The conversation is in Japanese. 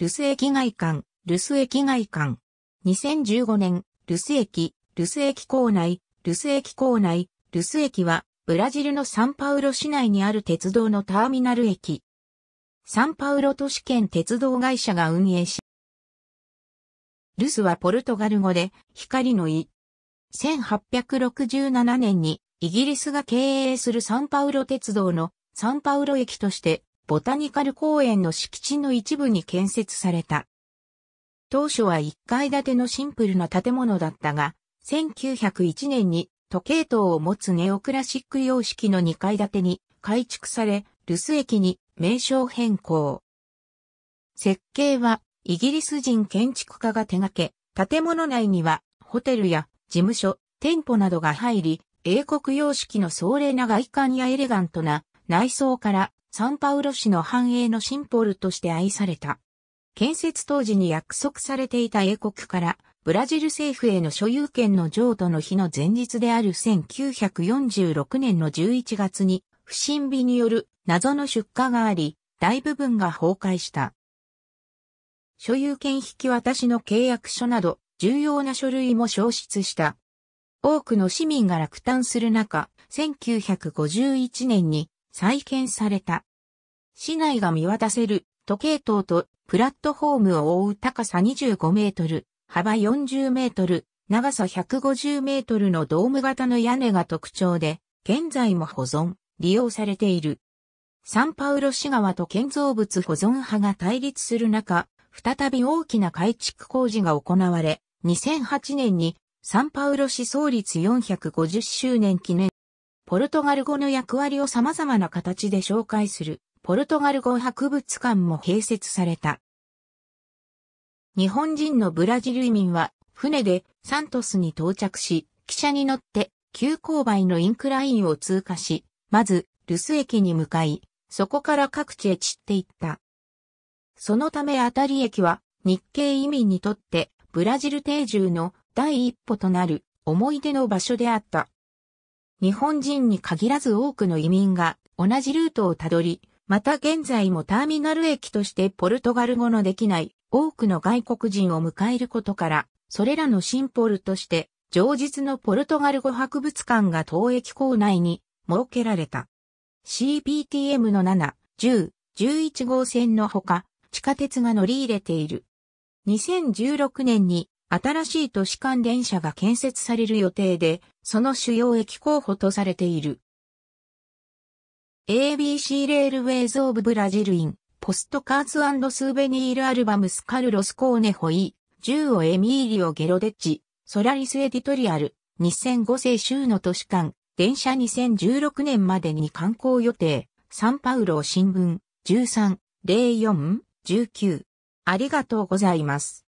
留守駅外館、留守駅外館。2015年、留守駅、留守駅構内、留守駅構内、留守駅は、ブラジルのサンパウロ市内にある鉄道のターミナル駅。サンパウロ都市圏鉄道会社が運営し、ルスはポルトガル語で光の意。1867年にイギリスが経営するサンパウロ鉄道のサンパウロ駅としてボタニカル公園の敷地の一部に建設された。当初は1階建てのシンプルな建物だったが、1901年に時計塔を持つネオクラシック様式の2階建てに改築され、留守駅に名称変更。設計はイギリス人建築家が手掛け、建物内にはホテルや事務所、店舗などが入り、英国様式の壮麗な外観やエレガントな内装からサンパウロ市の繁栄のシンボルとして愛された。建設当時に約束されていた英国からブラジル政府への所有権の譲渡の日の前日である1946年の11月に不審火による謎の出火があり、大部分が崩壊した。所有権引き渡しの契約書など重要な書類も消失した。多くの市民が落胆する中、1951年に再建された。市内が見渡せる時計塔とプラットフォームを覆う高さ25メートル、幅40メートル、長さ150メートルのドーム型の屋根が特徴で、現在も保存、利用されている。サンパウロ市側と建造物保存派が対立する中、再び大きな改築工事が行われ、2008年にサンパウロ市創立450周年記念ポルトガル語の役割を様々な形で紹介する、ポルトガル語博物館も併設された。日本人のブラジル移民は、船でサントスに到着し、汽車に乗って急勾配のインクラインを通過し、まず、留守駅に向かい、そこから各地へ散っていった。そのためあたり駅は、日系移民にとって、ブラジル定住の第一歩となる思い出の場所であった。日本人に限らず多くの移民が同じルートをたどり、また現在もターミナル駅としてポルトガル語のできない多くの外国人を迎えることから、それらのシンポルとして、上日のポルトガル語博物館が当駅構内に設けられた。c p t m の7、10、11号線のほか、地下鉄が乗り入れている。2016年に新しい都市間電車が建設される予定で、その主要駅候補とされている。ABC レールウェイズ・オブ・ブラジル・イン、ポストカーツスーベニール・アルバムス・カルロス・コーネ・ホイ、10をエミーリオ・ゲロデッチ、ソラリス・エディトリアル、2 0五世州の都市間、電車2016年までに観光予定、サンパウロ新聞、13、04、19。ありがとうございます。